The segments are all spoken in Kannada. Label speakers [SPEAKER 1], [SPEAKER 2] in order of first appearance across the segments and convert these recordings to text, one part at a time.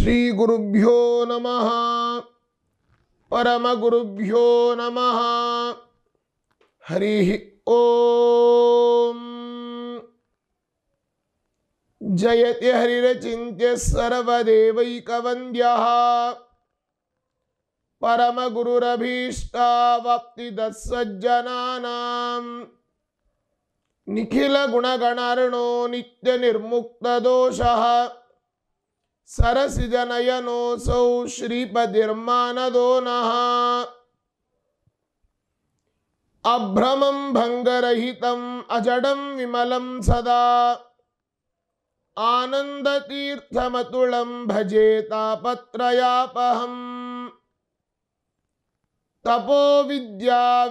[SPEAKER 1] श्री गुरुभ्यो नमः परम गुरुभ्यो नमः हरि ओम जयति हरिरचिन्त्य सर्वदेवैकवन्द्यः परमगुरुरभीष्टावाप्तिदत्सज्जनानाम् निखिलगुणगणार्णो नित्यनिर्मुक्तदोषः सरसिजनयनोऽसौ श्रीपतिर्मानदो नः अभ्रमं भंगरहितं अजडं विमलं सदा आनन्दतीर्थमतुलं भजे तापत्रयापहम्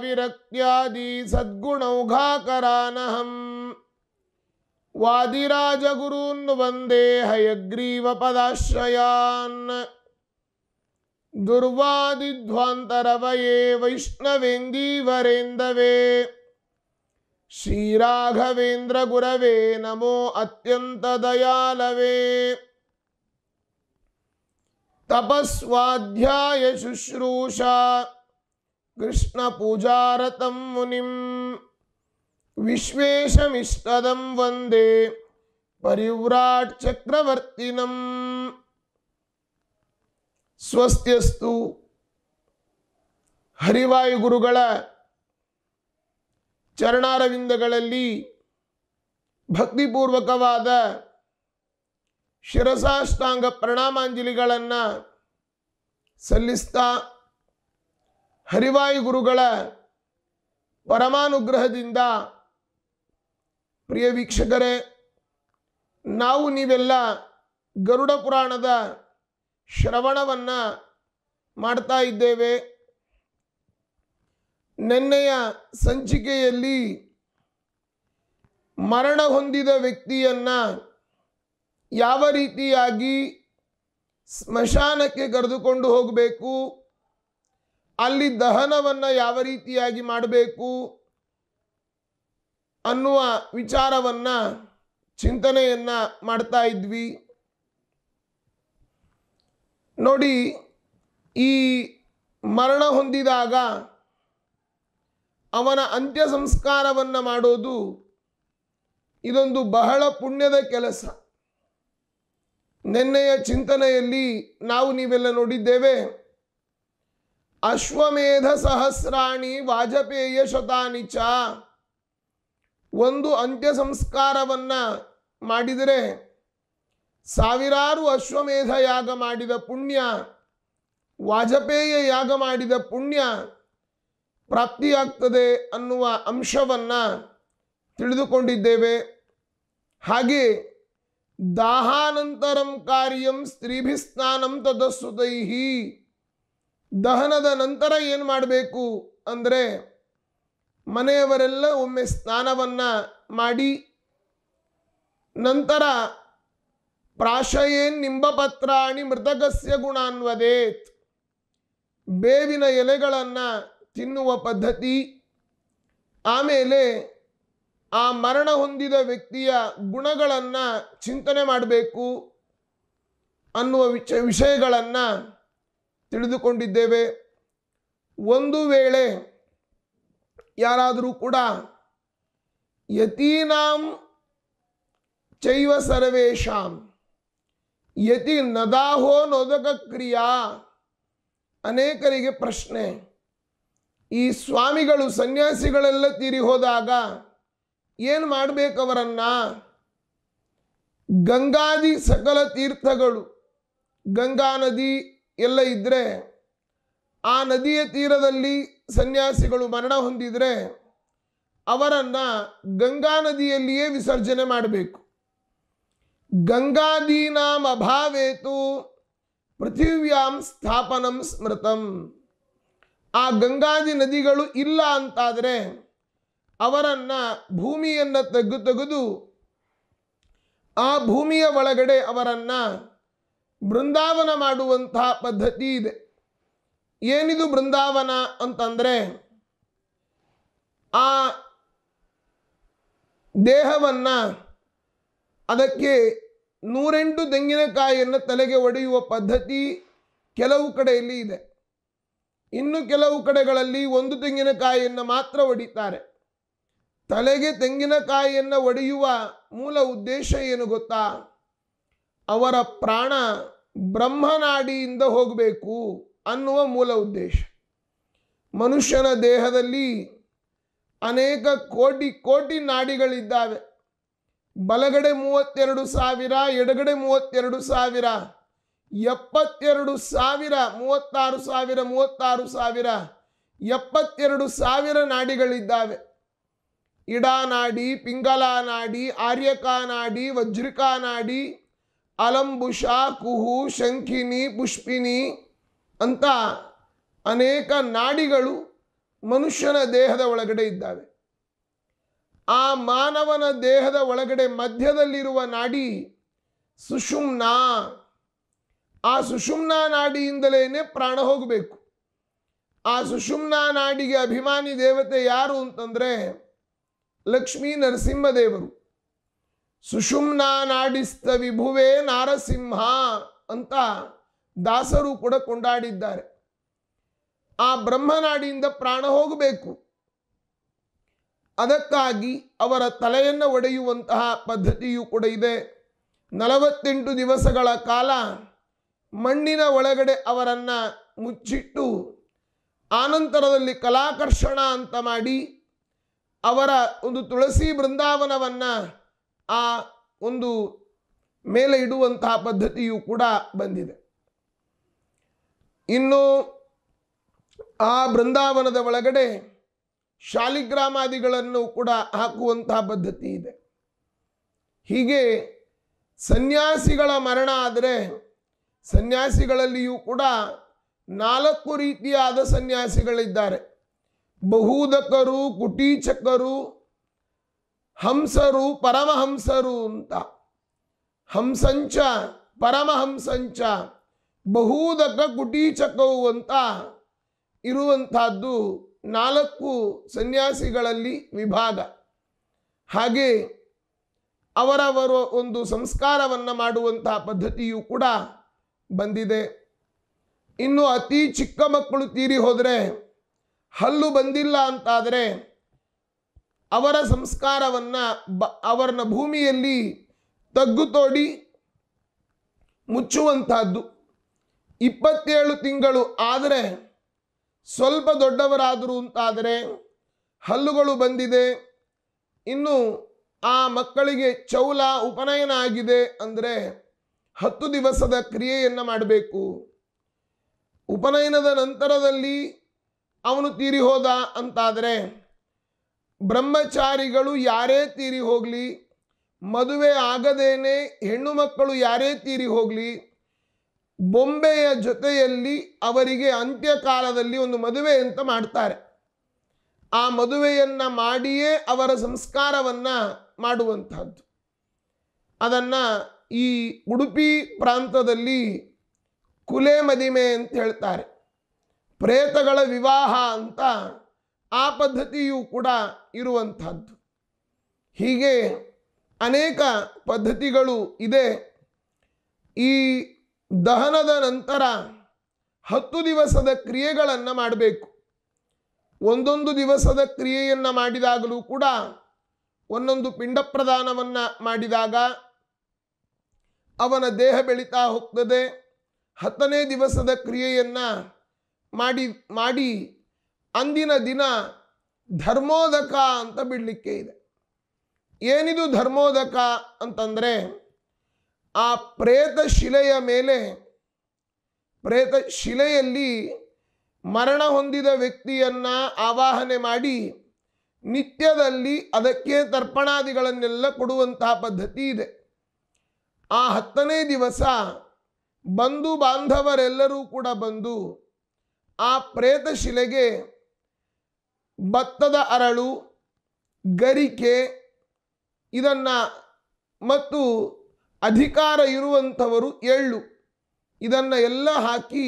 [SPEAKER 1] विरक्त्यादि सद्गुणौघाकरानहम् वादिराजगुरून् वन्दे हयग्रीवपदाश्रयान् दुर्वादिध्वान्तरवये वैष्णवेन्दीवरेन्दवे श्रीराघवेन्द्रगुरवे नमो अत्यन्तदयालवे तपस्वाध्यायशुश्रूषा कृष्णपूजारतं मुनिम् ವಿಶ್ವೇಶಮಿಷ್ಟದಂ ವಂದೇ ಪರಿವ್ರಾಟ್ ಚಕ್ರವರ್ತಿನಂ ಸ್ವಸ್ತ್ಯಸ್ತು ಹರಿವಾಯು ಗುರುಗಳ ಚರಣಾರವಿಂದಗಳಲ್ಲಿ ಭಕ್ತಿಪೂರ್ವಕವಾದ ಶಿರಸಾಷ್ಟಾಂಗ ಪ್ರಣಾಮಾಂಜಲಿಗಳನ್ನು ಸಲ್ಲಿಸ್ತಾ ಹರಿವಾಯು ಗುರುಗಳ ಪರಮಾನುಗ್ರಹದಿಂದ ಪ್ರಿಯ ವೀಕ್ಷಕರೇ ನಾವು ನೀವೆಲ್ಲ ಗರುಡ ಪುರಾಣದ ಶ್ರವಣವನ್ನು ಮಾಡ್ತಾ ಇದ್ದೇವೆ ನೆನ್ನೆಯ ಸಂಚಿಕೆಯಲ್ಲಿ ಮರಣ ಹೊಂದಿದ ವ್ಯಕ್ತಿಯನ್ನು ಯಾವ ರೀತಿಯಾಗಿ ಸ್ಮಶಾನಕ್ಕೆ ಕರೆದುಕೊಂಡು ಹೋಗಬೇಕು ಅಲ್ಲಿ ದಹನವನ್ನು ಯಾವ ರೀತಿಯಾಗಿ ಮಾಡಬೇಕು ಅನ್ನುವ ವಿಚಾರವನ್ನ ಚಿಂತನೆಯನ್ನ ಮಾಡ್ತಾ ಇದ್ವಿ ನೋಡಿ ಈ ಮರಣ ಹೊಂದಿದಾಗ ಅವನ ಅಂತ್ಯ ಸಂಸ್ಕಾರವನ್ನು ಮಾಡೋದು ಇದೊಂದು ಬಹಳ ಪುಣ್ಯದ ಕೆಲಸ ನಿನ್ನೆಯ ಚಿಂತನೆಯಲ್ಲಿ ನಾವು ನೀವೆಲ್ಲ ನೋಡಿದ್ದೇವೆ ಅಶ್ವಮೇಧ ಸಹಸ್ರಾಣಿ ವಾಜಪೇಯ ಶತಾನಿ ಒಂದು ಅಂತ್ಯ ಸಂಸ್ಕಾರವನ್ನು ಮಾಡಿದರೆ ಸಾವಿರಾರು ಅಶ್ವಮೇಧ ಯಾಗ ಮಾಡಿದ ಪುಣ್ಯ ವಾಜಪೇಯ ಯಾಗ ಮಾಡಿದ ಪುಣ್ಯ ಪ್ರಾಪ್ತಿಯಾಗ್ತದೆ ಅನ್ನುವ ಅಂಶವನ್ನು ತಿಳಿದುಕೊಂಡಿದ್ದೇವೆ ಹಾಗೆ ದಾಹಾನಂತರಂ ಕಾರ್ಯಂ ಸ್ತ್ರೀಭಿಸ್ನಾನಂ ತದಸ್ಸುತೈಹಿ ದಹನದ ನಂತರ ಏನು ಮಾಡಬೇಕು ಅಂದರೆ ಮನೆಯವರೆಲ್ಲ ಒಮ್ಮೆ ಸ್ನಾನವನ್ನು ಮಾಡಿ ನಂತರ ಪ್ರಾಶಯೇನ್ ನಿಂಬಪತ್ರಾಣಿ ಮೃತಕಸ್ಯ ಗುಣಾನ್ವದೇತ್ ಬೇವಿನ ಎಲೆಗಳನ್ನು ತಿನ್ನುವ ಪದ್ಧತಿ ಆಮೇಲೆ ಆ ಮರಣ ಹೊಂದಿದ ವ್ಯಕ್ತಿಯ ಗುಣಗಳನ್ನು ಚಿಂತನೆ ಮಾಡಬೇಕು ಅನ್ನುವ ವಿಚ ವಿಷಯಗಳನ್ನು ತಿಳಿದುಕೊಂಡಿದ್ದೇವೆ ಒಂದು ವೇಳೆ ಯಾರಾದರೂ ಕೂಡ ಯತೀನಾಂ ಚೈವ ಸರ್ವೇಶಾಂ ಯತಿ ನದಾಹೋ ನೋದಕ ಕ್ರಿಯಾ ಅನೇಕರಿಗೆ ಪ್ರಶ್ನೆ ಈ ಸ್ವಾಮಿಗಳು ಸನ್ಯಾಸಿಗಳೆಲ್ಲ ತೀರಿ ಹೋದಾಗ ಏನು ಮಾಡಬೇಕವರನ್ನ ಗಂಗಾದಿ ಸಕಲ ತೀರ್ಥಗಳು ಗಂಗಾ ನದಿ ಎಲ್ಲ ಇದ್ದರೆ ಆ ನದಿಯ ತೀರದಲ್ಲಿ ಸನ್ಯಾಸಿಗಳು ಮರಣ ಹೊಂದಿದರೆ ಅವರನ್ನು ಗಂಗಾ ನದಿಯಲ್ಲಿಯೇ ವಿಸರ್ಜನೆ ಮಾಡಬೇಕು ಗಂಗಾದೀನಾಂ ಅಭಾವೇತು ಪೃಥಿವ್ಯಾಂ ಸ್ಥಾಪನಂ ಸ್ಮೃತಂ ಆ ಗಂಗಾದಿ ನದಿಗಳು ಇಲ್ಲ ಅಂತಾದರೆ ಅವರನ್ನು ಭೂಮಿಯನ್ನು ತೆಗೆದು ತೆಗೆದು ಆ ಭೂಮಿಯ ಒಳಗಡೆ ಅವರನ್ನು ಬೃಂದಾವನ ಮಾಡುವಂತಹ ಪದ್ಧತಿ ಇದೆ ಏನಿದು ಬೃಂದಾವನ ಅಂತಂದರೆ ಆ ದೇಹವನ್ನು ಅದಕ್ಕೆ ನೂರೆಂಟು ತೆಂಗಿನಕಾಯಿಯನ್ನು ತಲೆಗೆ ಒಡೆಯುವ ಪದ್ಧತಿ ಕೆಲವು ಕಡೆಯಲ್ಲಿ ಇದೆ ಇನ್ನು ಕೆಲವು ಕಡೆಗಳಲ್ಲಿ ಒಂದು ತೆಂಗಿನಕಾಯಿಯನ್ನು ಮಾತ್ರ ಒಡಿತಾರೆ ತಲೆಗೆ ತೆಂಗಿನಕಾಯಿಯನ್ನು ಒಡೆಯುವ ಮೂಲ ಉದ್ದೇಶ ಏನು ಗೊತ್ತಾ ಅವರ ಪ್ರಾಣ ಬ್ರಹ್ಮನಾಡಿಯಿಂದ ಹೋಗಬೇಕು ಅನ್ನುವ ಮೂಲ ಉದ್ದೇಶ ಮನುಷ್ಯನ ದೇಹದಲ್ಲಿ ಅನೇಕ ಕೋಟಿ ಕೋಟಿ ನಾಡಿಗಳಿದ್ದಾವೆ ಬಲಗಡೆ ಮೂವತ್ತೆರಡು ಸಾವಿರ ಎಡಗಡೆ ಮೂವತ್ತೆರಡು ಸಾವಿರ ಎಪ್ಪತ್ತೆರಡು ಸಾವಿರ ಮೂವತ್ತಾರು ಸಾವಿರ ಮೂವತ್ತಾರು ಸಾವಿರ ಎಪ್ಪತ್ತೆರಡು ಸಾವಿರ ನಾಡಿಗಳಿದ್ದಾವೆ ಇಡಾನಾಡಿ ನಾಡಿ ಆರ್ಯಕಾನಾಡಿ ನಾಡಿ ಅಲಂಬುಷ ಕುಹು ಶಂಖಿನಿ ಪುಷ್ಪಿನಿ ಅಂತ ಅನೇಕ ನಾಡಿಗಳು ಮನುಷ್ಯನ ದೇಹದ ಒಳಗಡೆ ಇದ್ದಾವೆ ಆ ಮಾನವನ ದೇಹದ ಒಳಗಡೆ ಮಧ್ಯದಲ್ಲಿರುವ ನಾಡಿ ಸುಷುಮ್ನಾ ಆ ಸುಷುಮ್ನಾ ನಾಡಿಯಿಂದಲೇ ಪ್ರಾಣ ಹೋಗಬೇಕು ಆ ಸುಷುಮ್ನ ನಾಡಿಗೆ ಅಭಿಮಾನಿ ದೇವತೆ ಯಾರು ಅಂತಂದರೆ ಲಕ್ಷ್ಮೀ ನರಸಿಂಹದೇವರು ಸುಷುಮ್ನಾ ನಾಡಿಸ್ತ ವಿಭುವೇ ನಾರಸಿಂಹ ಅಂತ ದಾಸರು ಕೂಡ ಕೊಂಡಾಡಿದ್ದಾರೆ ಆ ಬ್ರಹ್ಮನಾಡಿಯಿಂದ ಪ್ರಾಣ ಹೋಗಬೇಕು ಅದಕ್ಕಾಗಿ ಅವರ ತಲೆಯನ್ನು ಒಡೆಯುವಂತಹ ಪದ್ಧತಿಯೂ ಕೂಡ ಇದೆ ನಲವತ್ತೆಂಟು ದಿವಸಗಳ ಕಾಲ ಮಣ್ಣಿನ ಒಳಗಡೆ ಅವರನ್ನು ಮುಚ್ಚಿಟ್ಟು ಆನಂತರದಲ್ಲಿ ಕಲಾಕರ್ಷಣ ಅಂತ ಮಾಡಿ ಅವರ ಒಂದು ತುಳಸಿ ಬೃಂದಾವನವನ್ನು ಆ ಒಂದು ಮೇಲೆ ಇಡುವಂತಹ ಪದ್ಧತಿಯೂ ಕೂಡ ಬಂದಿದೆ ಇನ್ನು ಆ ಬೃಂದಾವನದ ಒಳಗಡೆ ಶಾಲಿಗ್ರಾಮಾದಿಗಳನ್ನು ಕೂಡ ಹಾಕುವಂತಹ ಪದ್ಧತಿ ಇದೆ ಹೀಗೆ ಸನ್ಯಾಸಿಗಳ ಮರಣ ಆದರೆ ಸನ್ಯಾಸಿಗಳಲ್ಲಿಯೂ ಕೂಡ ನಾಲ್ಕು ರೀತಿಯಾದ ಸನ್ಯಾಸಿಗಳಿದ್ದಾರೆ ಬಹುದಕರು ಕುಟೀಚಕರು ಹಂಸರು ಪರಮಹಂಸರು ಅಂತ ಹಂಸಂಚ ಪರಮಹಂಸಂಚ ಬಹುದಕ ಕುಟೀಚಕವು ಅಂತ ಇರುವಂತಹದ್ದು ನಾಲ್ಕು ಸನ್ಯಾಸಿಗಳಲ್ಲಿ ವಿಭಾಗ ಹಾಗೆ ಅವರವರ ಒಂದು ಸಂಸ್ಕಾರವನ್ನು ಮಾಡುವಂತಹ ಪದ್ಧತಿಯೂ ಕೂಡ ಬಂದಿದೆ ಇನ್ನು ಅತಿ ಚಿಕ್ಕ ಮಕ್ಕಳು ತೀರಿ ಹೋದರೆ ಹಲ್ಲು ಬಂದಿಲ್ಲ ಅಂತಾದರೆ ಅವರ ಸಂಸ್ಕಾರವನ್ನು ಬ ಅವರನ್ನ ಭೂಮಿಯಲ್ಲಿ ತಗ್ಗು ತೋಡಿ ಮುಚ್ಚುವಂಥದ್ದು ಇಪ್ಪತ್ತೇಳು ತಿಂಗಳು ಆದರೆ ಸ್ವಲ್ಪ ದೊಡ್ಡವರಾದರು ಅಂತಾದರೆ ಹಲ್ಲುಗಳು ಬಂದಿದೆ ಇನ್ನು ಆ ಮಕ್ಕಳಿಗೆ ಚೌಲ ಉಪನಯನ ಆಗಿದೆ ಅಂದರೆ ಹತ್ತು ದಿವಸದ ಕ್ರಿಯೆಯನ್ನು ಮಾಡಬೇಕು ಉಪನಯನದ ನಂತರದಲ್ಲಿ ಅವನು ತೀರಿ ಹೋದ ಅಂತಾದರೆ ಬ್ರಹ್ಮಚಾರಿಗಳು ಯಾರೇ ತೀರಿ ಹೋಗಲಿ ಮದುವೆ ಆಗದೇನೆ ಹೆಣ್ಣು ಮಕ್ಕಳು ಯಾರೇ ತೀರಿ ಹೋಗಲಿ ಬೊಂಬೆಯ ಜೊತೆಯಲ್ಲಿ ಅವರಿಗೆ ಅಂತ್ಯಕಾಲದಲ್ಲಿ ಒಂದು ಮದುವೆ ಅಂತ ಮಾಡ್ತಾರೆ ಆ ಮದುವೆಯನ್ನು ಮಾಡಿಯೇ ಅವರ ಸಂಸ್ಕಾರವನ್ನು ಮಾಡುವಂಥದ್ದು ಅದನ್ನು ಈ ಉಡುಪಿ ಪ್ರಾಂತದಲ್ಲಿ ಕುಲೆ ಮದಿಮೆ ಅಂತ ಹೇಳ್ತಾರೆ ಪ್ರೇತಗಳ ವಿವಾಹ ಅಂತ ಆ ಪದ್ಧತಿಯೂ ಕೂಡ ಇರುವಂಥದ್ದು ಹೀಗೆ ಅನೇಕ ಪದ್ಧತಿಗಳು ಇದೆ ಈ ದಹನದ ನಂತರ ಹತ್ತು ದಿವಸದ ಕ್ರಿಯೆಗಳನ್ನು ಮಾಡಬೇಕು ಒಂದೊಂದು ದಿವಸದ ಕ್ರಿಯೆಯನ್ನು ಮಾಡಿದಾಗಲೂ ಕೂಡ ಒಂದೊಂದು ಪಿಂಡ ಪ್ರದಾನವನ್ನು ಮಾಡಿದಾಗ ಅವನ ದೇಹ ಬೆಳೀತಾ ಹೋಗ್ತದೆ ಹತ್ತನೇ ದಿವಸದ ಕ್ರಿಯೆಯನ್ನು ಮಾಡಿ ಮಾಡಿ ಅಂದಿನ ದಿನ ಧರ್ಮೋದಕ ಅಂತ ಬಿಡಲಿಕ್ಕೆ ಇದೆ ಏನಿದು ಧರ್ಮೋದಕ ಅಂತಂದರೆ ಆ ಪ್ರೇತ ಶಿಲೆಯ ಮೇಲೆ ಪ್ರೇತ ಶಿಲೆಯಲ್ಲಿ ಮರಣ ಹೊಂದಿದ ವ್ಯಕ್ತಿಯನ್ನು ಆವಾಹನೆ ಮಾಡಿ ನಿತ್ಯದಲ್ಲಿ ಅದಕ್ಕೆ ತರ್ಪಣಾದಿಗಳನ್ನೆಲ್ಲ ಕೊಡುವಂತಹ ಪದ್ಧತಿ ಇದೆ ಆ ಹತ್ತನೇ ದಿವಸ ಬಂಧು ಬಾಂಧವರೆಲ್ಲರೂ ಕೂಡ ಬಂದು ಆ ಪ್ರೇತ ಶಿಲೆಗೆ ಭತ್ತದ ಅರಳು ಗರಿಕೆ ಇದನ್ನು ಮತ್ತು ಅಧಿಕಾರ ಇರುವಂಥವರು ಎಳ್ಳು ಇದನ್ನು ಎಲ್ಲ ಹಾಕಿ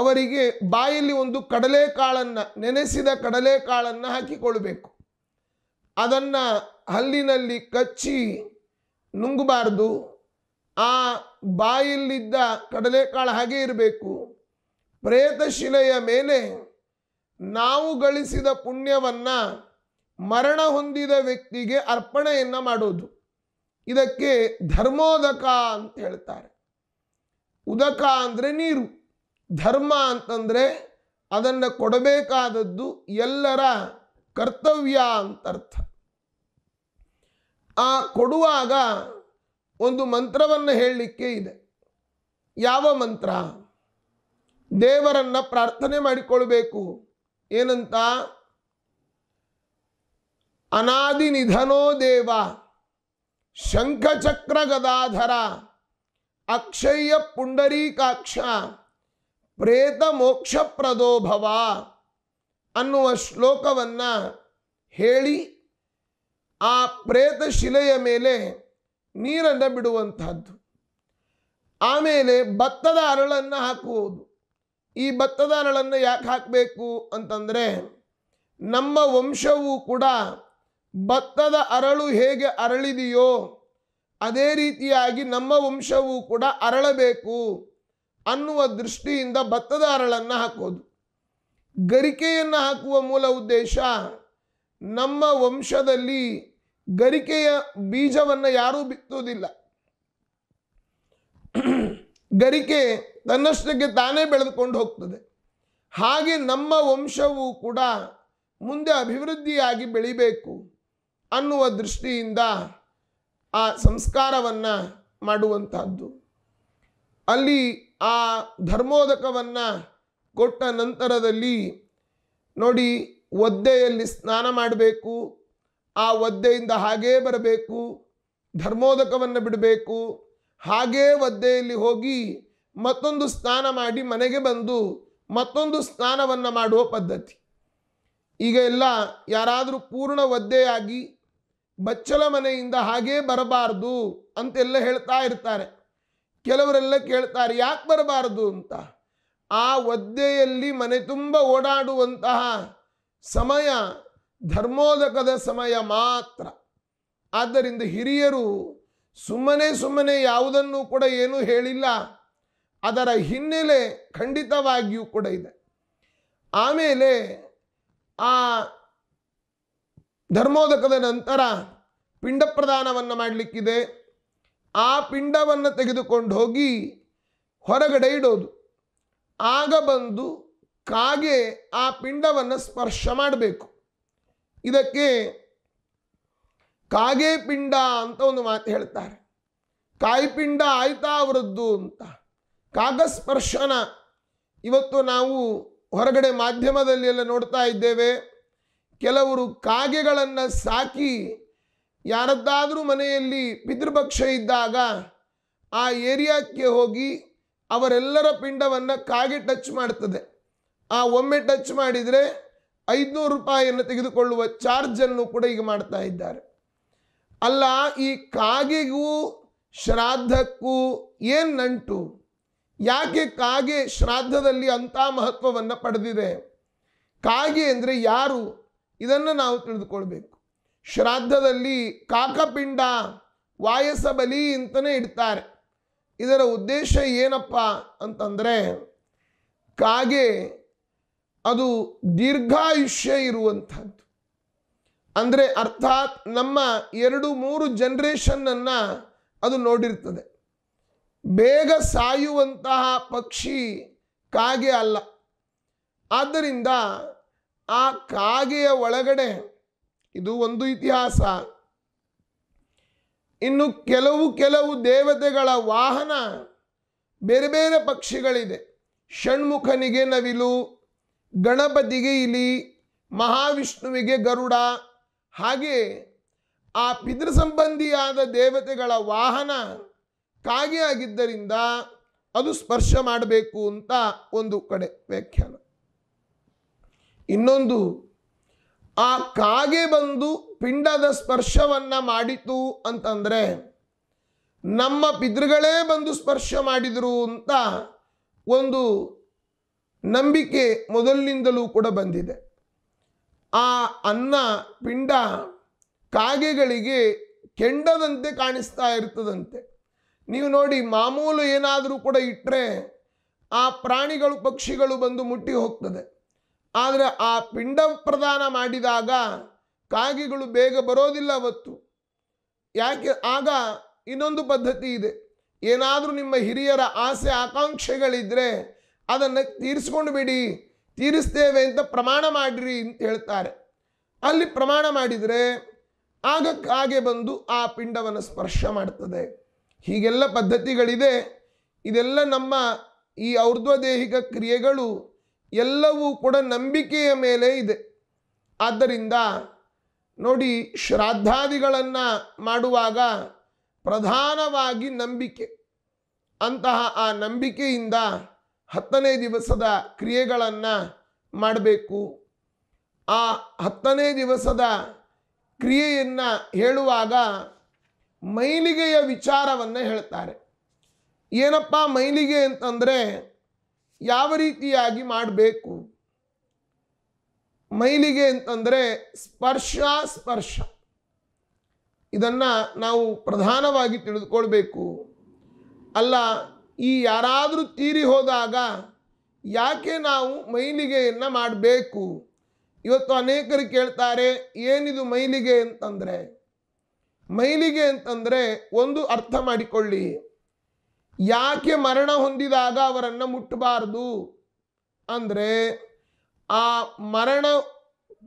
[SPEAKER 1] ಅವರಿಗೆ ಬಾಯಲ್ಲಿ ಒಂದು ಕಡಲೆಕಾಳನ್ನು ನೆನೆಸಿದ ಕಡಲೆಕಾಳನ್ನು ಹಾಕಿಕೊಳ್ಳಬೇಕು ಅದನ್ನು ಹಲ್ಲಿನಲ್ಲಿ ಕಚ್ಚಿ ನುಂಗಬಾರ್ದು ಆ ಬಾಯಲ್ಲಿದ್ದ ಕಡಲೆಕಾಳು ಹಾಗೆ ಇರಬೇಕು ಪ್ರೇತಶಿಲೆಯ ಮೇಲೆ ನಾವು ಗಳಿಸಿದ ಪುಣ್ಯವನ್ನು ಮರಣ ಹೊಂದಿದ ವ್ಯಕ್ತಿಗೆ ಅರ್ಪಣೆಯನ್ನು ಮಾಡೋದು ಇದಕ್ಕೆ ಧರ್ಮೋದಕ ಅಂತ ಹೇಳ್ತಾರೆ ಉದಕ ಅಂದರೆ ನೀರು ಧರ್ಮ ಅಂತಂದರೆ ಅದನ್ನು ಕೊಡಬೇಕಾದದ್ದು ಎಲ್ಲರ ಕರ್ತವ್ಯ ಅಂತ ಅರ್ಥ ಆ ಕೊಡುವಾಗ ಒಂದು ಮಂತ್ರವನ್ನು ಹೇಳಲಿಕ್ಕೆ ಇದೆ ಯಾವ ಮಂತ್ರ ದೇವರನ್ನು ಪ್ರಾರ್ಥನೆ ಮಾಡಿಕೊಳ್ಬೇಕು ಏನಂತ ಅನಾದಿ ನಿಧನೋ ದೇವ ಶಂಖಚಕ್ರ ಗದಾಧರ ಅಕ್ಷಯ್ಯ ಪುಂಡರೀಕಾಕ್ಷ ಪ್ರೇತ ಮೋಕ್ಷ ಪ್ರದೋಭವ ಅನ್ನುವ ಶ್ಲೋಕವನ್ನು ಹೇಳಿ ಆ ಪ್ರೇತ ಶಿಲೆಯ ಮೇಲೆ ನೀರನ್ನು ಬಿಡುವಂಥದ್ದು ಆಮೇಲೆ ಭತ್ತದ ಅರಳನ್ನು ಹಾಕುವುದು ಈ ಭತ್ತದ ಅರಳನ್ನು ಯಾಕೆ ಹಾಕಬೇಕು ಅಂತಂದರೆ ನಮ್ಮ ವಂಶವೂ ಕೂಡ ಭತ್ತದ ಅರಳು ಹೇಗೆ ಅರಳಿದೆಯೋ ಅದೇ ರೀತಿಯಾಗಿ ನಮ್ಮ ವಂಶವೂ ಕೂಡ ಅರಳಬೇಕು ಅನ್ನುವ ದೃಷ್ಟಿಯಿಂದ ಭತ್ತದ ಅರಳನ್ನು ಹಾಕೋದು ಗರಿಕೆಯನ್ನು ಹಾಕುವ ಮೂಲ ಉದ್ದೇಶ ನಮ್ಮ ವಂಶದಲ್ಲಿ ಗರಿಕೆಯ ಬೀಜವನ್ನು ಯಾರೂ ಬಿತ್ತುವುದಿಲ್ಲ ಗರಿಕೆ ತನ್ನಷ್ಟಕ್ಕೆ ತಾನೇ ಬೆಳೆದುಕೊಂಡು ಹೋಗ್ತದೆ ಹಾಗೆ ನಮ್ಮ ವಂಶವೂ ಕೂಡ ಮುಂದೆ ಅಭಿವೃದ್ಧಿಯಾಗಿ ಬೆಳಿಬೇಕು ಅನ್ನುವ ದೃಷ್ಟಿಯಿಂದ ಆ ಸಂಸ್ಕಾರವನ್ನು ಮಾಡುವಂತಹದ್ದು ಅಲ್ಲಿ ಆ ಧರ್ಮೋದಕವನ್ನು ಕೊಟ್ಟ ನಂತರದಲ್ಲಿ ನೋಡಿ ಒದ್ದೆಯಲ್ಲಿ ಸ್ನಾನ ಮಾಡಬೇಕು ಆ ಒದ್ದೆಯಿಂದ ಹಾಗೇ ಬರಬೇಕು ಧರ್ಮೋದಕವನ್ನು ಬಿಡಬೇಕು ಹಾಗೇ ಒದ್ದೆಯಲ್ಲಿ ಹೋಗಿ ಮತ್ತೊಂದು ಸ್ನಾನ ಮಾಡಿ ಮನೆಗೆ ಬಂದು ಮತ್ತೊಂದು ಸ್ನಾನವನ್ನು ಮಾಡುವ ಪದ್ಧತಿ ಈಗ ಎಲ್ಲ ಯಾರಾದರೂ ಪೂರ್ಣ ಒದ್ದೆಯಾಗಿ ಬಚ್ಚಲ ಮನೆಯಿಂದ ಹಾಗೇ ಬರಬಾರದು ಅಂತೆಲ್ಲ ಹೇಳ್ತಾ ಇರ್ತಾರೆ ಕೆಲವರೆಲ್ಲ ಕೇಳ್ತಾರೆ ಯಾಕೆ ಬರಬಾರ್ದು ಅಂತ ಆ ಒದ್ದೆಯಲ್ಲಿ ಮನೆ ತುಂಬ ಓಡಾಡುವಂತಹ ಸಮಯ ಧರ್ಮೋದಕದ ಸಮಯ ಮಾತ್ರ ಆದ್ದರಿಂದ ಹಿರಿಯರು ಸುಮ್ಮನೆ ಸುಮ್ಮನೆ ಯಾವುದನ್ನು ಕೂಡ ಏನೂ ಹೇಳಿಲ್ಲ ಅದರ ಹಿನ್ನೆಲೆ ಖಂಡಿತವಾಗಿಯೂ ಕೂಡ ಇದೆ ಆಮೇಲೆ ಆ ಧರ್ಮೋದಕದ ನಂತರ ಪಿಂಡ ಪ್ರದಾನವನ್ನು ಮಾಡಲಿಕ್ಕಿದೆ ಆ ಪಿಂಡವನ್ನು ತೆಗೆದುಕೊಂಡು ಹೋಗಿ ಹೊರಗಡೆ ಇಡೋದು ಆಗ ಬಂದು ಕಾಗೆ ಆ ಪಿಂಡವನ್ನು ಸ್ಪರ್ಶ ಮಾಡಬೇಕು ಇದಕ್ಕೆ ಕಾಗೆ ಪಿಂಡ ಅಂತ ಒಂದು ಮಾತು ಹೇಳ್ತಾರೆ ಕಾಯಿಪಿಂಡ ಆಯ್ತಾ ಅವರದ್ದು ಅಂತ ಕಾಗಸ್ಪರ್ಶನ ಇವತ್ತು ನಾವು ಹೊರಗಡೆ ಮಾಧ್ಯಮದಲ್ಲಿ ಎಲ್ಲ ನೋಡ್ತಾ ಇದ್ದೇವೆ ಕೆಲವರು ಕಾಗೆಗಳನ್ನು ಸಾಕಿ ಯಾರದ್ದಾದರೂ ಮನೆಯಲ್ಲಿ ಪಿತೃಪಕ್ಷ ಇದ್ದಾಗ ಆ ಏರಿಯಾಕ್ಕೆ ಹೋಗಿ ಅವರೆಲ್ಲರ ಪಿಂಡವನ್ನು ಕಾಗೆ ಟಚ್ ಮಾಡ್ತದೆ ಆ ಒಮ್ಮೆ ಟಚ್ ಮಾಡಿದರೆ ಐದುನೂರು ರೂಪಾಯಿಯನ್ನು ತೆಗೆದುಕೊಳ್ಳುವ ಚಾರ್ಜನ್ನು ಕೂಡ ಈಗ ಮಾಡ್ತಾ ಇದ್ದಾರೆ ಅಲ್ಲ ಈ ಕಾಗೆಗೂ ಶ್ರಾದ್ದಕ್ಕೂ ಏನು ನಂಟು ಯಾಕೆ ಕಾಗೆ ಶ್ರಾದ್ದದಲ್ಲಿ ಅಂಥ ಮಹತ್ವವನ್ನು ಪಡೆದಿದೆ ಕಾಗೆ ಅಂದರೆ ಯಾರು ಇದನ್ನು ನಾವು ತಿಳಿದುಕೊಳ್ಬೇಕು ಶ್ರಾದ್ದದಲ್ಲಿ ಕಾಕಪಿಂಡ ವಾಯಸ ಬಲಿ ಅಂತಲೇ ಇಡ್ತಾರೆ ಇದರ ಉದ್ದೇಶ ಏನಪ್ಪ ಅಂತಂದರೆ ಕಾಗೆ ಅದು ದೀರ್ಘಾಯುಷ್ಯ ಇರುವಂಥದ್ದು ಅಂದರೆ ಅರ್ಥಾತ್ ನಮ್ಮ ಎರಡು ಮೂರು ಜನ್ರೇಷನ್ನನ್ನು ಅದು ನೋಡಿರ್ತದೆ ಬೇಗ ಸಾಯುವಂತಹ ಪಕ್ಷಿ ಕಾಗೆ ಅಲ್ಲ ಆದ್ದರಿಂದ ಆ ಕಾಗೆಯ ಒಳಗಡೆ ಇದು ಒಂದು ಇತಿಹಾಸ ಇನ್ನು ಕೆಲವು ಕೆಲವು ದೇವತೆಗಳ ವಾಹನ ಬೇರೆ ಬೇರೆ ಪಕ್ಷಿಗಳಿದೆ ಷಣ್ಮುಖನಿಗೆ ನವಿಲು ಗಣಪತಿಗೆ ಇಲಿ ಮಹಾವಿಷ್ಣುವಿಗೆ ಗರುಡ ಹಾಗೆ ಆ ಪಿತೃ ಸಂಬಂಧಿಯಾದ ದೇವತೆಗಳ ವಾಹನ ಕಾಗೆ ಆಗಿದ್ದರಿಂದ ಅದು ಸ್ಪರ್ಶ ಮಾಡಬೇಕು ಅಂತ ಒಂದು ಕಡೆ ವ್ಯಾಖ್ಯಾನ ಇನ್ನೊಂದು ಆ ಕಾಗೆ ಬಂದು ಪಿಂಡದ ಸ್ಪರ್ಶವನ್ನು ಮಾಡಿತು ಅಂತಂದರೆ ನಮ್ಮ ಪಿತೃಗಳೇ ಬಂದು ಸ್ಪರ್ಶ ಮಾಡಿದರು ಅಂತ ಒಂದು ನಂಬಿಕೆ ಮೊದಲಿನಿಂದಲೂ ಕೂಡ ಬಂದಿದೆ ಆ ಅನ್ನ ಪಿಂಡ ಕಾಗೆಗಳಿಗೆ ಕೆಂಡದಂತೆ ಕಾಣಿಸ್ತಾ ಇರ್ತದಂತೆ ನೀವು ನೋಡಿ ಮಾಮೂಲು ಏನಾದರೂ ಕೂಡ ಇಟ್ಟರೆ ಆ ಪ್ರಾಣಿಗಳು ಪಕ್ಷಿಗಳು ಬಂದು ಮುಟ್ಟಿ ಹೋಗ್ತದೆ ಆದರೆ ಆ ಪಿಂಡ ಪ್ರದಾನ ಮಾಡಿದಾಗ ಕಾಗೆಗಳು ಬೇಗ ಬರೋದಿಲ್ಲ ಅವತ್ತು ಯಾಕೆ ಆಗ ಇನ್ನೊಂದು ಪದ್ಧತಿ ಇದೆ ಏನಾದರೂ ನಿಮ್ಮ ಹಿರಿಯರ ಆಸೆ ಆಕಾಂಕ್ಷೆಗಳಿದ್ದರೆ ಅದನ್ನು ತೀರಿಸ್ಕೊಂಡು ಬಿಡಿ ತೀರಿಸ್ತೇವೆ ಅಂತ ಪ್ರಮಾಣ ಮಾಡಿರಿ ಅಂತ ಹೇಳ್ತಾರೆ ಅಲ್ಲಿ ಪ್ರಮಾಣ ಮಾಡಿದರೆ ಆಗ ಕಾಗೆ ಬಂದು ಆ ಪಿಂಡವನ್ನು ಸ್ಪರ್ಶ ಮಾಡ್ತದೆ ಹೀಗೆಲ್ಲ ಪದ್ಧತಿಗಳಿದೆ ಇದೆಲ್ಲ ನಮ್ಮ ಈ ದೇಹಿಕ ಕ್ರಿಯೆಗಳು ಎಲ್ಲವೂ ಕೂಡ ನಂಬಿಕೆಯ ಮೇಲೆ ಇದೆ ಆದ್ದರಿಂದ ನೋಡಿ ಶ್ರಾದ್ದಾದಿಗಳನ್ನು ಮಾಡುವಾಗ ಪ್ರಧಾನವಾಗಿ ನಂಬಿಕೆ ಅಂತಹ ಆ ನಂಬಿಕೆಯಿಂದ ಹತ್ತನೇ ದಿವಸದ ಕ್ರಿಯೆಗಳನ್ನು ಮಾಡಬೇಕು ಆ ಹತ್ತನೇ ದಿವಸದ ಕ್ರಿಯೆಯನ್ನು ಹೇಳುವಾಗ ಮೈಲಿಗೆಯ ವಿಚಾರವನ್ನು ಹೇಳ್ತಾರೆ ಏನಪ್ಪ ಮೈಲಿಗೆ ಅಂತಂದರೆ ಯಾವ ರೀತಿಯಾಗಿ ಮಾಡಬೇಕು ಮೈಲಿಗೆ ಅಂತಂದರೆ ಸ್ಪರ್ಶ ಸ್ಪರ್ಶ ಇದನ್ನು ನಾವು ಪ್ರಧಾನವಾಗಿ ತಿಳಿದುಕೊಳ್ಬೇಕು ಅಲ್ಲ ಈ ಯಾರಾದರೂ ತೀರಿ ಹೋದಾಗ ಯಾಕೆ ನಾವು ಮೈಲಿಗೆಯನ್ನು ಮಾಡಬೇಕು ಇವತ್ತು ಅನೇಕರು ಕೇಳ್ತಾರೆ ಏನಿದು ಮೈಲಿಗೆ ಅಂತಂದರೆ ಮೈಲಿಗೆ ಅಂತಂದರೆ ಒಂದು ಅರ್ಥ ಮಾಡಿಕೊಳ್ಳಿ ಯಾಕೆ ಮರಣ ಹೊಂದಿದಾಗ ಅವರನ್ನು ಮುಟ್ಟಬಾರದು ಅಂದರೆ ಆ ಮರಣ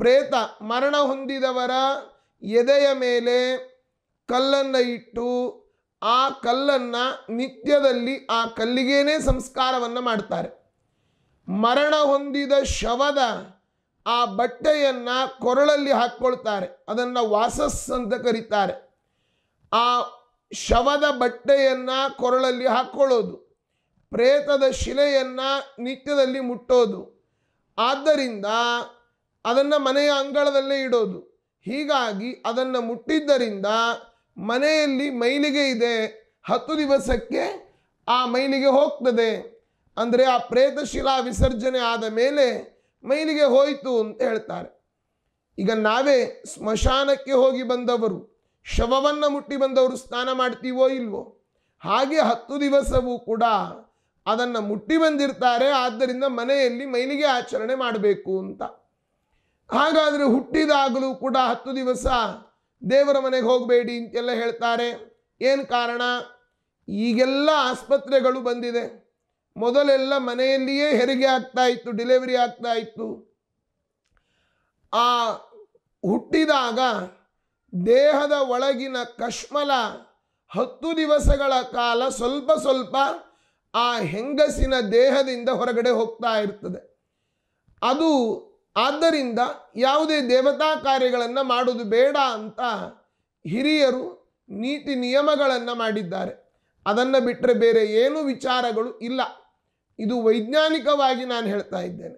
[SPEAKER 1] ಪ್ರೇತ ಮರಣ ಹೊಂದಿದವರ ಎದೆಯ ಮೇಲೆ ಕಲ್ಲನ್ನು ಇಟ್ಟು ಆ ಕಲ್ಲನ್ನು ನಿತ್ಯದಲ್ಲಿ ಆ ಕಲ್ಲಿಗೇನೆ ಸಂಸ್ಕಾರವನ್ನು ಮಾಡ್ತಾರೆ ಮರಣ ಹೊಂದಿದ ಶವದ ಆ ಬಟ್ಟೆಯನ್ನು ಕೊರಳಲ್ಲಿ ಹಾಕ್ಕೊಳ್ತಾರೆ ಅದನ್ನು ವಾಸಸ್ ಅಂತ ಕರೀತಾರೆ ಆ ಶವದ ಬಟ್ಟೆಯನ್ನು ಕೊರಳಲ್ಲಿ ಹಾಕ್ಕೊಳ್ಳೋದು ಪ್ರೇತದ ಶಿಲೆಯನ್ನು ನಿತ್ಯದಲ್ಲಿ ಮುಟ್ಟೋದು ಆದ್ದರಿಂದ ಅದನ್ನು ಮನೆಯ ಅಂಗಳದಲ್ಲೇ ಇಡೋದು ಹೀಗಾಗಿ ಅದನ್ನು ಮುಟ್ಟಿದ್ದರಿಂದ ಮನೆಯಲ್ಲಿ ಮೈಲಿಗೆ ಇದೆ ಹತ್ತು ದಿವಸಕ್ಕೆ ಆ ಮೈಲಿಗೆ ಹೋಗ್ತದೆ ಅಂದರೆ ಆ ಶಿಲಾ ವಿಸರ್ಜನೆ ಆದ ಮೇಲೆ ಮೈಲಿಗೆ ಹೋಯಿತು ಅಂತ ಹೇಳ್ತಾರೆ ಈಗ ನಾವೇ ಸ್ಮಶಾನಕ್ಕೆ ಹೋಗಿ ಬಂದವರು ಶವವನ್ನು ಮುಟ್ಟಿ ಬಂದವರು ಸ್ನಾನ ಮಾಡ್ತೀವೋ ಇಲ್ವೋ ಹಾಗೆ ಹತ್ತು ದಿವಸವೂ ಕೂಡ ಅದನ್ನು ಮುಟ್ಟಿ ಬಂದಿರ್ತಾರೆ ಆದ್ದರಿಂದ ಮನೆಯಲ್ಲಿ ಮೈಲಿಗೆ ಆಚರಣೆ ಮಾಡಬೇಕು ಅಂತ ಹಾಗಾದರೆ ಹುಟ್ಟಿದಾಗಲೂ ಕೂಡ ಹತ್ತು ದಿವಸ ದೇವರ ಮನೆಗೆ ಹೋಗಬೇಡಿ ಅಂತೆಲ್ಲ ಹೇಳ್ತಾರೆ ಏನು ಕಾರಣ ಈಗೆಲ್ಲ ಆಸ್ಪತ್ರೆಗಳು ಬಂದಿದೆ ಮೊದಲೆಲ್ಲ ಮನೆಯಲ್ಲಿಯೇ ಹೆರಿಗೆ ಆಗ್ತಾ ಇತ್ತು ಡೆಲಿವರಿ ಆಗ್ತಾ ಇತ್ತು ಆ ಹುಟ್ಟಿದಾಗ ದೇಹದ ಒಳಗಿನ ಕಶ್ಮಲ ಹತ್ತು ದಿವಸಗಳ ಕಾಲ ಸ್ವಲ್ಪ ಸ್ವಲ್ಪ ಆ ಹೆಂಗಸಿನ ದೇಹದಿಂದ ಹೊರಗಡೆ ಹೋಗ್ತಾ ಇರ್ತದೆ ಅದು ಆದ್ದರಿಂದ ಯಾವುದೇ ದೇವತಾ ಕಾರ್ಯಗಳನ್ನು ಮಾಡೋದು ಬೇಡ ಅಂತ ಹಿರಿಯರು ನೀತಿ ನಿಯಮಗಳನ್ನು ಮಾಡಿದ್ದಾರೆ ಅದನ್ನು ಬಿಟ್ಟರೆ ಬೇರೆ ಏನು ವಿಚಾರಗಳು ಇಲ್ಲ ಇದು ವೈಜ್ಞಾನಿಕವಾಗಿ ನಾನು ಹೇಳ್ತಾ ಇದ್ದೇನೆ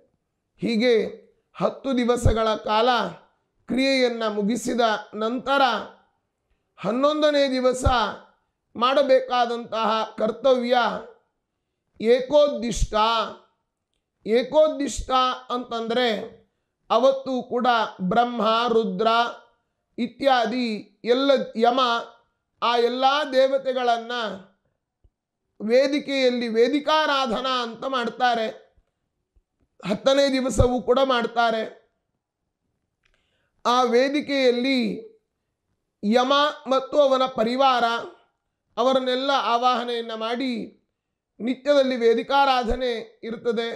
[SPEAKER 1] ಹೀಗೆ ಹತ್ತು ದಿವಸಗಳ ಕಾಲ ಕ್ರಿಯೆಯನ್ನು ಮುಗಿಸಿದ ನಂತರ ಹನ್ನೊಂದನೇ ದಿವಸ ಮಾಡಬೇಕಾದಂತಹ ಕರ್ತವ್ಯ ಏಕೋದಿಷ್ಟ ಏಕೋದಿಷ್ಟ ಅಂತಂದರೆ ಅವತ್ತು ಕೂಡ ಬ್ರಹ್ಮ ರುದ್ರ ಇತ್ಯಾದಿ ಎಲ್ಲ ಯಮ ಆ ಎಲ್ಲ ದೇವತೆಗಳನ್ನು ವೇದಿಕೆಯಲ್ಲಿ ವೇದಿಕಾರಾಧನಾ ಅಂತ ಮಾಡ್ತಾರೆ ಹತ್ತನೇ ದಿವಸವೂ ಕೂಡ ಮಾಡ್ತಾರೆ ಆ ವೇದಿಕೆಯಲ್ಲಿ ಯಮ ಮತ್ತು ಅವನ ಪರಿವಾರ ಅವರನ್ನೆಲ್ಲ ಆವಾಹನೆಯನ್ನು ಮಾಡಿ ನಿತ್ಯದಲ್ಲಿ ವೇದಿಕಾರಾಧನೆ ಇರುತ್ತದೆ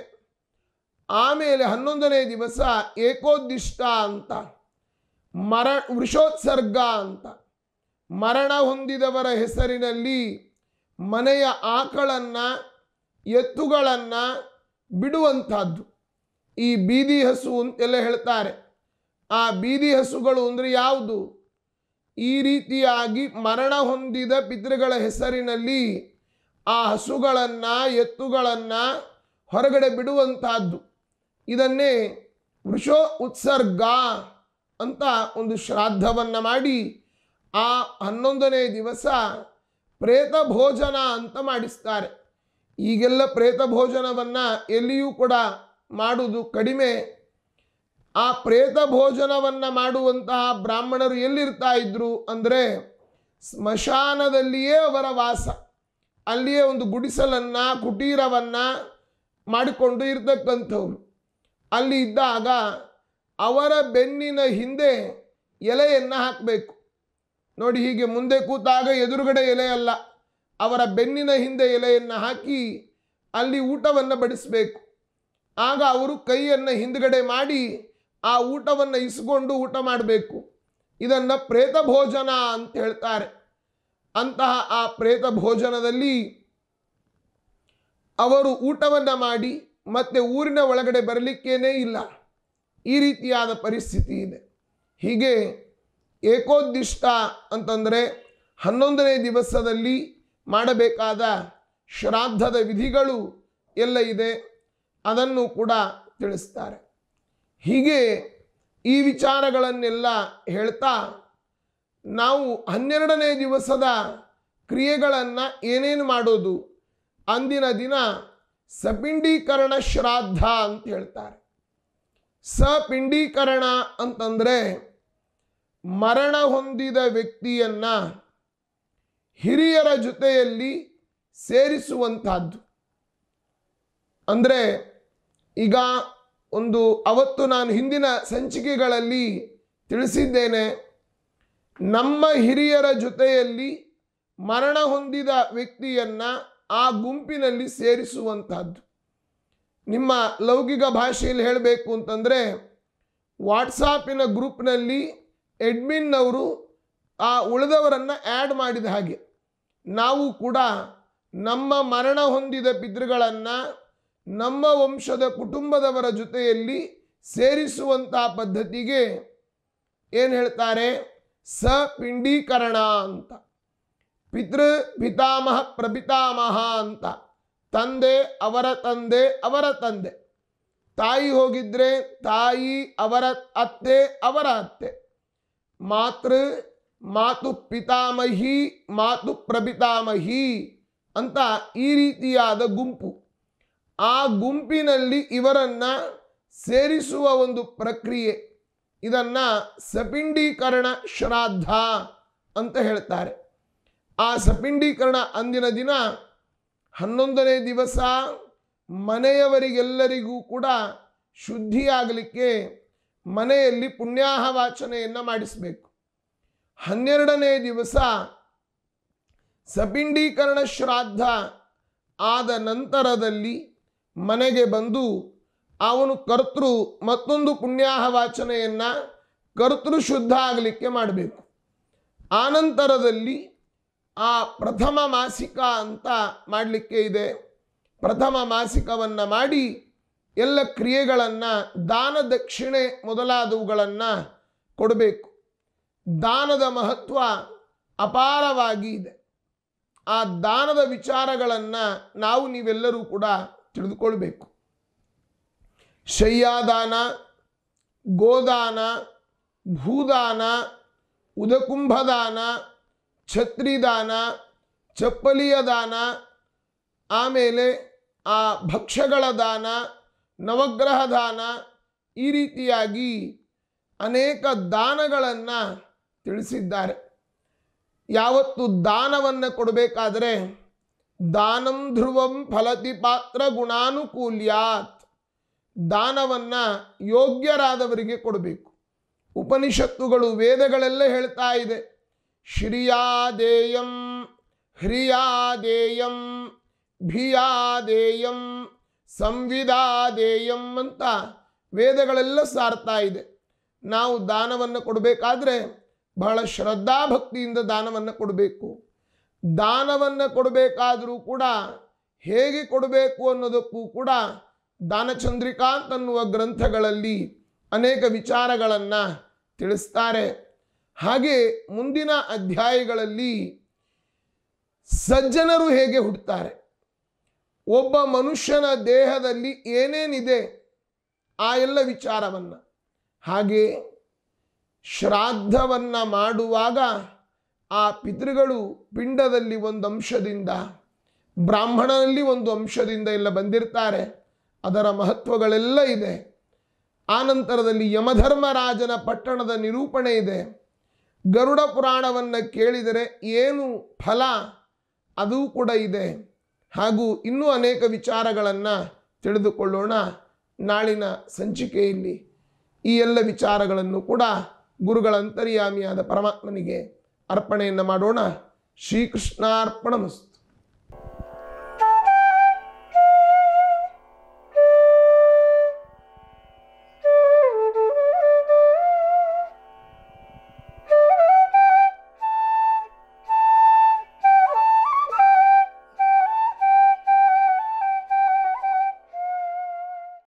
[SPEAKER 1] ಆಮೇಲೆ ಹನ್ನೊಂದನೇ ದಿವಸ ಏಕೋದಿಷ್ಟ ಅಂತ ಮರ ವೃಷೋತ್ಸರ್ಗ ಅಂತ ಮರಣ ಹೊಂದಿದವರ ಹೆಸರಿನಲ್ಲಿ ಮನೆಯ ಆಕಳನ್ನು ಎತ್ತುಗಳನ್ನು ಬಿಡುವಂಥದ್ದು ಈ ಬೀದಿ ಹಸು ಅಂತೆಲ್ಲ ಹೇಳ್ತಾರೆ ಆ ಬೀದಿ ಹಸುಗಳು ಅಂದರೆ ಯಾವುದು ಈ ರೀತಿಯಾಗಿ ಮರಣ ಹೊಂದಿದ ಪಿತೃಗಳ ಹೆಸರಿನಲ್ಲಿ ಆ ಹಸುಗಳನ್ನು ಎತ್ತುಗಳನ್ನು ಹೊರಗಡೆ ಬಿಡುವಂತಹದ್ದು ಇದನ್ನೇ ವೃಷೋ ಉತ್ಸರ್ಗ ಅಂತ ಒಂದು ಶ್ರಾದ್ದವನ್ನು ಮಾಡಿ ಆ ಹನ್ನೊಂದನೇ ದಿವಸ ಪ್ರೇತ ಭೋಜನ ಅಂತ ಮಾಡಿಸ್ತಾರೆ ಈಗೆಲ್ಲ ಪ್ರೇತ ಭೋಜನವನ್ನು ಎಲ್ಲಿಯೂ ಕೂಡ ಮಾಡುವುದು ಕಡಿಮೆ ಆ ಪ್ರೇತ ಭೋಜನವನ್ನು ಮಾಡುವಂತಹ ಬ್ರಾಹ್ಮಣರು ಎಲ್ಲಿರ್ತಾ ಇದ್ರು ಅಂದರೆ ಸ್ಮಶಾನದಲ್ಲಿಯೇ ಅವರ ವಾಸ ಅಲ್ಲಿಯೇ ಒಂದು ಗುಡಿಸಲನ್ನು ಕುಟೀರವನ್ನು ಮಾಡಿಕೊಂಡು ಇರತಕ್ಕಂಥವ್ರು ಅಲ್ಲಿ ಇದ್ದಾಗ ಅವರ ಬೆನ್ನಿನ ಹಿಂದೆ ಎಲೆಯನ್ನು ಹಾಕಬೇಕು ನೋಡಿ ಹೀಗೆ ಮುಂದೆ ಕೂತಾಗ ಎದುರುಗಡೆ ಎಲೆಯಲ್ಲ ಅವರ ಬೆನ್ನಿನ ಹಿಂದೆ ಎಲೆಯನ್ನು ಹಾಕಿ ಅಲ್ಲಿ ಊಟವನ್ನು ಬಡಿಸಬೇಕು ಆಗ ಅವರು ಕೈಯನ್ನು ಹಿಂದ್ಗಡೆ ಮಾಡಿ ಆ ಊಟವನ್ನು ಇಸ್ಕೊಂಡು ಊಟ ಮಾಡಬೇಕು ಇದನ್ನು ಪ್ರೇತ ಭೋಜನ ಅಂತ ಹೇಳ್ತಾರೆ ಅಂತಹ ಆ ಪ್ರೇತ ಭೋಜನದಲ್ಲಿ ಅವರು ಊಟವನ್ನು ಮಾಡಿ ಮತ್ತೆ ಊರಿನ ಒಳಗಡೆ ಬರಲಿಕ್ಕೇನೆ ಇಲ್ಲ ಈ ರೀತಿಯಾದ ಪರಿಸ್ಥಿತಿ ಇದೆ ಹೀಗೆ ಏಕೋದ್ದಿಷ್ಟ ಅಂತಂದರೆ ಹನ್ನೊಂದನೇ ದಿವಸದಲ್ಲಿ ಮಾಡಬೇಕಾದ ಶ್ರಾದ್ದದ ವಿಧಿಗಳು ಎಲ್ಲ ಇದೆ ಅದನ್ನು ಕೂಡ ತಿಳಿಸ್ತಾರೆ ಹೀಗೆ ಈ ವಿಚಾರಗಳನ್ನೆಲ್ಲ ಹೇಳ್ತಾ ನಾವು ಹನ್ನೆರಡನೇ ದಿವಸದ ಕ್ರಿಯೆಗಳನ್ನು ಏನೇನು ಮಾಡೋದು ಅಂದಿನ ದಿನ ಸಪಿಂಡೀಕರಣ ಶ್ರಾದ್ದ ಅಂತ ಹೇಳ್ತಾರೆ ಸಪಿಂಡೀಕರಣ ಅಂತಂದರೆ ಮರಣ ಹೊಂದಿದ ವ್ಯಕ್ತಿಯನ್ನು ಹಿರಿಯರ ಜೊತೆಯಲ್ಲಿ ಸೇರಿಸುವಂತಹದ್ದು ಅಂದರೆ ಈಗ ಒಂದು ಅವತ್ತು ನಾನು ಹಿಂದಿನ ಸಂಚಿಕೆಗಳಲ್ಲಿ ತಿಳಿಸಿದ್ದೇನೆ ನಮ್ಮ ಹಿರಿಯರ ಜೊತೆಯಲ್ಲಿ ಮರಣ ಹೊಂದಿದ ವ್ಯಕ್ತಿಯನ್ನು ಆ ಗುಂಪಿನಲ್ಲಿ ಸೇರಿಸುವಂತಹದ್ದು ನಿಮ್ಮ ಲೌಕಿಕ ಭಾಷೆಯಲ್ಲಿ ಹೇಳಬೇಕು ಅಂತಂದರೆ ವಾಟ್ಸಾಪಿನ ಗ್ರೂಪ್ನಲ್ಲಿ ಎಡ್ಮಿನ್ ಅವರು ಆ ಉಳಿದವರನ್ನು ಆ್ಯಡ್ ಮಾಡಿದ ಹಾಗೆ ನಾವು ಕೂಡ ನಮ್ಮ ಮರಣ ಹೊಂದಿದ ಪಿತೃಗಳನ್ನು ನಮ್ಮ ವಂಶದ ಕುಟುಂಬದವರ ಜೊತೆಯಲ್ಲಿ ಸೇರಿಸುವಂಥ ಪದ್ಧತಿಗೆ ಏನು ಹೇಳ್ತಾರೆ ಸ ಪಿಂಡೀಕರಣ ಅಂತ ಪಿತೃ ಪಿತಾಮಹ ಪ್ರಭಿತಾಮಹ ಅಂತ ತಂದೆ ಅವರ ತಂದೆ ಅವರ ತಂದೆ ತಾಯಿ ಹೋಗಿದ್ರೆ ತಾಯಿ ಅವರ ಅತ್ತೆ ಅವರ ಅತ್ತೆ ಮಾತೃ ಮಾತು ಪಿತಾಮಹಿ ಮಾತು ಪ್ರಭಿತಾಮಹಿ ಅಂತ ಈ ರೀತಿಯಾದ ಗುಂಪು ಆ ಗುಂಪಿನಲ್ಲಿ ಇವರನ್ನು ಸೇರಿಸುವ ಒಂದು ಪ್ರಕ್ರಿಯೆ ಇದನ್ನು ಸಪಿಂಡೀಕರಣ ಶ್ರಾದ್ದ ಅಂತ ಹೇಳ್ತಾರೆ ಆ ಸಪಿಂಡೀಕರಣ ಅಂದಿನ ದಿನ ಹನ್ನೊಂದನೇ ದಿವಸ ಮನೆಯವರಿಗೆಲ್ಲರಿಗೂ ಕೂಡ ಶುದ್ಧಿಯಾಗಲಿಕ್ಕೆ ಮನೆಯಲ್ಲಿ ಪುಣ್ಯಾಹ ವಾಚನೆಯನ್ನು ಮಾಡಿಸಬೇಕು ಹನ್ನೆರಡನೇ ದಿವಸ ಸಪಿಂಡೀಕರಣ ಶ್ರಾದ್ದ ಆದ ನಂತರದಲ್ಲಿ ಮನೆಗೆ ಬಂದು ಅವನು ಕರ್ತೃ ಮತ್ತೊಂದು ಪುಣ್ಯಾಹ ವಾಚನೆಯನ್ನು ಕರ್ತೃ ಶುದ್ಧ ಆಗಲಿಕ್ಕೆ ಮಾಡಬೇಕು ಆನಂತರದಲ್ಲಿ ಆ ಪ್ರಥಮ ಮಾಸಿಕ ಅಂತ ಮಾಡಲಿಕ್ಕೆ ಇದೆ ಪ್ರಥಮ ಮಾಸಿಕವನ್ನು ಮಾಡಿ ಎಲ್ಲ ಕ್ರಿಯೆಗಳನ್ನು ದಾನ ದಕ್ಷಿಣೆ ಮೊದಲಾದವುಗಳನ್ನು ಕೊಡಬೇಕು ದಾನದ ಮಹತ್ವ ಅಪಾರವಾಗಿ ಇದೆ ಆ ದಾನದ ವಿಚಾರಗಳನ್ನು ನಾವು ನೀವೆಲ್ಲರೂ ಕೂಡ ತಿಳಿದುಕೊಳ್ಬೇಕು ಶಯ್ಯಾದಾನ ಗೋದಾನ ಭೂದಾನ ಉದಕುಂಭದಾನ ಛತ್ರಿದಾನ ಚಪ್ಪಲಿಯ ದಾನ ಆಮೇಲೆ ಆ ಭಕ್ಷ್ಯಗಳ ದಾನ ನವಗ್ರಹ ದಾನ ಈ ರೀತಿಯಾಗಿ ಅನೇಕ ದಾನಗಳನ್ನು ತಿಳಿಸಿದ್ದಾರೆ ಯಾವತ್ತು ದಾನವನ್ನು ಕೊಡಬೇಕಾದರೆ ದಾನಂ ಧ್ರುವಂ ಫಲತಿ ಪಾತ್ರ ಗುಣಾನುಕೂಲ್ಯಾತ್ ದಾನವನ್ನು ಯೋಗ್ಯರಾದವರಿಗೆ ಕೊಡಬೇಕು ಉಪನಿಷತ್ತುಗಳು ವೇದಗಳೆಲ್ಲ ಹೇಳ್ತಾ ಇದೆ ಶ್ರಿಯಾದೇಯಂ ಹ್ರಿಯಾದೇಯಂ ಭಿಯಾದೇಯಂ ಸಂವಿಧಾದೇಯಂ ಅಂತ ವೇದಗಳೆಲ್ಲ ಸಾರ್ತಾ ಇದೆ ನಾವು ದಾನವನ್ನು ಕೊಡಬೇಕಾದ್ರೆ ಬಹಳ ಶ್ರದ್ಧಾಭಕ್ತಿಯಿಂದ ದಾನವನ್ನು ಕೊಡಬೇಕು ದಾನವನ್ನು ಕೊಡಬೇಕಾದರೂ ಕೂಡ ಹೇಗೆ ಕೊಡಬೇಕು ಅನ್ನೋದಕ್ಕೂ ಕೂಡ ದಾನಚಂದ್ರಿಕಾಂತ್ ಅನ್ನುವ ಗ್ರಂಥಗಳಲ್ಲಿ ಅನೇಕ ವಿಚಾರಗಳನ್ನು ತಿಳಿಸ್ತಾರೆ ಹಾಗೆ ಮುಂದಿನ ಅಧ್ಯಾಯಗಳಲ್ಲಿ ಸಜ್ಜನರು ಹೇಗೆ ಹುಟ್ಟುತ್ತಾರೆ ಒಬ್ಬ ಮನುಷ್ಯನ ದೇಹದಲ್ಲಿ ಏನೇನಿದೆ ಆ ಎಲ್ಲ ವಿಚಾರವನ್ನು ಹಾಗೆ ಶ್ರಾದ್ದವನ್ನು ಮಾಡುವಾಗ ಆ ಪಿತೃಗಳು ಪಿಂಡದಲ್ಲಿ ಒಂದು ಅಂಶದಿಂದ ಬ್ರಾಹ್ಮಣನಲ್ಲಿ ಒಂದು ಅಂಶದಿಂದ ಎಲ್ಲ ಬಂದಿರ್ತಾರೆ ಅದರ ಮಹತ್ವಗಳೆಲ್ಲ ಇದೆ ಆ ನಂತರದಲ್ಲಿ ಯಮಧರ್ಮರಾಜನ ಪಟ್ಟಣದ ನಿರೂಪಣೆ ಇದೆ ಗರುಡ ಪುರಾಣವನ್ನು ಕೇಳಿದರೆ ಏನು ಫಲ ಅದೂ ಕೂಡ ಇದೆ ಹಾಗೂ ಇನ್ನೂ ಅನೇಕ ವಿಚಾರಗಳನ್ನು ತಿಳಿದುಕೊಳ್ಳೋಣ ನಾಳಿನ ಸಂಚಿಕೆಯಲ್ಲಿ ಈ ಎಲ್ಲ ವಿಚಾರಗಳನ್ನು ಕೂಡ ಗುರುಗಳ ಅಂತರ್ಯಾಮಿಯಾದ ಪರಮಾತ್ಮನಿಗೆ ಅರ್ಪಣೆಯನ್ನು ಮಾಡೋಣ ಶ್ರೀಕೃಷ್ಣಾರ್ಪಣ